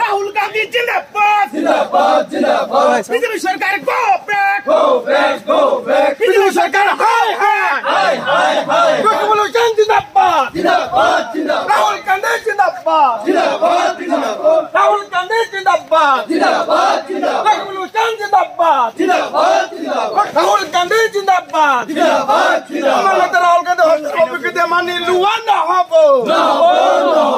ರಾಹುಲ್ ಗಾಂಧಿ ಜಿಂದಾಬಾದ್ ಜಿಂದಾಬಾದ್ ಜಿಂದಾಬಾದ್ ಬಿಜೆಪಿ ಸರ್ಕಾರ go back go back go back BJP ಸರ್ಕಾರ ಹೈ ಹೈ ಹೈ ಹೈ ಹೈ ರೆವಲ್ಯೂಷನ್ ಜಿಂದಾಬಾದ್ ಜಿಂದಾಬಾದ್ ಜಿಂದಾಬಾದ್ ರಾಹುಲ್ ಗಾಂಧಿ ಜಿಂದಾಬಾದ್ ಜಿಂದಾಬಾದ್ ಜಿಂದಾಬಾದ್ ರಾಹುಲ್ ಗಾಂಧಿ ಜಿಂದಾಬಾದ್ ಜಿಂದಾಬಾದ್ ಜಿಂದಾಬಾದ್ ರೆವಲ್ಯೂಷನ್ ಜಿಂದಾಬಾದ್ ಜಿಂದಾಬಾದ್ ಜಿಂದಾಬಾದ್ ರಾಹುಲ್ ಗಾಂಧಿ ಜಿಂದಾಬಾದ್ ಜಿಂದಾಬಾದ್ ಜಿಂದಾಬಾದ್ ರಾಹುಲ್ ಗಾಂಧಿ ಹೊಸ ಒಪ್ಪಿಗೆ ಮಾನಿ ಲುವಾಂಡ ಹಾಬೋ ಲುವಾಂಡ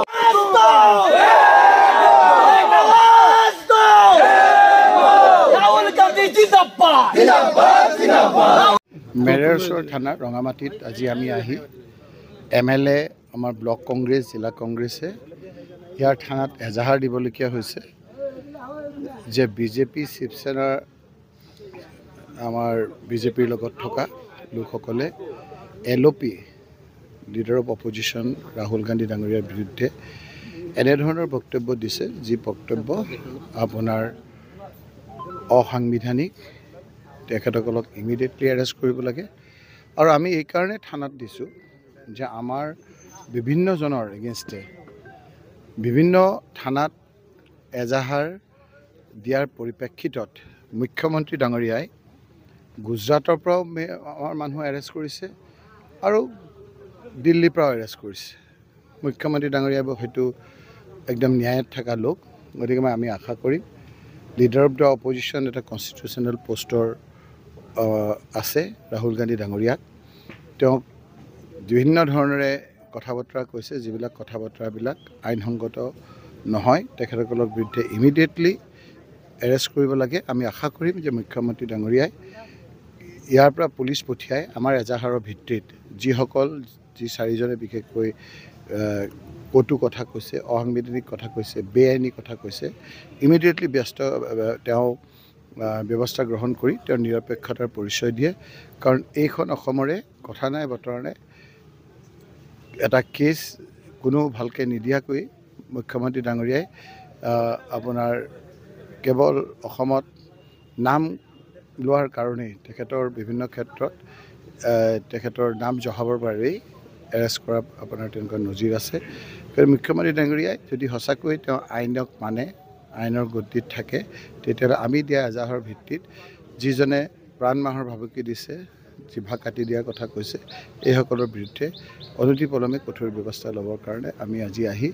মেৰেৰচৰ থানা ৰঙামাটিত আজি আমি আহি এম এল এ আমাৰ ব্লক কংগ্ৰেছ জিলা কংগ্ৰেছে ইয়াৰ থানাত এজাহাৰ দিবলগীয়া হৈছে যে বিজেপি শিৱসেনাৰ আমাৰ বিজেপিৰ লগত থকা লোকসকলে L O' P leader of opposition Rahul Gandhi ডাঙৰীয়াৰ বিৰুদ্ধে এনেধৰণৰ বক্তব্য দিছে যি বক্তব্য আপোনাৰ অসাংবিধানিক তেখেতসকলক ইমিডিয়েটলি এৰেষ্ট কৰিব লাগে আৰু আমি এইকাৰণে থানাত দিছোঁ যে আমাৰ বিভিন্নজনৰ এগেইনষ্টে বিভিন্ন থানাত এজাহাৰ দিয়াৰ পৰিপ্ৰেক্ষিতত মুখ্যমন্ত্ৰী ডাঙৰীয়াই গুজৰাটৰ পৰাও আমাৰ মানুহ এৰেষ্ট কৰিছে আৰু দিল্লীৰ পৰাও এৰেষ্ট কৰিছে মুখ্যমন্ত্ৰী ডাঙৰীয়াই হয়তো একদম ন্যায়ত থকা লোক গতিকে মই আমি আশা কৰিম লিডাৰ অফ দ্য অপজিশ্যন এটা কনষ্টিটিউচনেল পষ্টৰ আছে ৰাহুল গান্ধী ডাঙৰীয়াক তেওঁক বিভিন্ন ধৰণেৰে কথা বতৰা কৈছে যিবিলাক কথা বতৰাবিলাক আইনসংগত নহয় তেখেতসকলৰ বিৰুদ্ধে ইমিডিয়েটলি এৰেষ্ট কৰিব লাগে আমি আশা কৰিম যে মুখ্যমন্ত্ৰী ডাঙৰীয়াই ইয়াৰ পৰা পুলিচ পঠিয়াই আমাৰ এজাহাৰৰ ভিত্তিত যিসকল যি চাৰিজনে বিশেষকৈ কটু কথা কৈছে অসাংবিধানিক কথা কৈছে বেআইনী কথা কৈছে ইমিডিয়েটলি ব্যস্ত তেওঁ ব্যৱস্থা গ্ৰহণ কৰি তেওঁ নিৰপেক্ষতাৰ পৰিচয় দিয়ে কাৰণ এইখন অসমৰে কথা নাই বতৰণে এটা কেছ কোনো ভালকৈ নিদিয়াকৈ মুখ্যমন্ত্ৰী ডাঙৰীয়াই আপোনাৰ কেৱল অসমত নাম লোৱাৰ কাৰণেই তেখেতৰ বিভিন্ন ক্ষেত্ৰত তেখেতৰ নাম জহাবৰ বাবেই এৰেষ্ট কৰা আপোনাৰ তেওঁলোকৰ নজিৰ আছে গতিকে মুখ্যমন্ত্ৰী ডাঙৰীয়াই যদি সঁচাকৈ তেওঁ আইনক মানে আইনৰ গতিত থাকে তেতিয়াহ'লে আমি দিয়া এজাহৰ ভিত্তিত যিজনে প্ৰাণ মাহৰ ভাবুকি দিছে জিভা কাটি দিয়াৰ কথা কৈছে এইসকলৰ বিৰুদ্ধে অনুদিপলমে কঠোৰ ব্যৱস্থা ল'বৰ কাৰণে আমি আজি আহি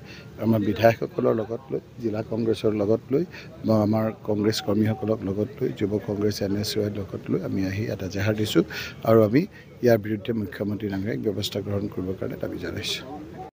আমাৰ বিধায়কসকলৰ লগত লৈ জিলা কংগ্ৰেছৰ লগত লৈ বা আমাৰ কংগ্ৰেছ কৰ্মীসকলক লগত লৈ যুৱ কংগ্ৰেছ এন এছ ৱাইৰ লগত লৈ আমি আহি ইয়াত এজাহাৰ দিছোঁ আৰু আমি ইয়াৰ বিৰুদ্ধে মুখ্যমন্ত্ৰী ডাঙৰীয়াক ব্যৱস্থা গ্ৰহণ কৰিবৰ কাৰণে দাবী জনাইছোঁ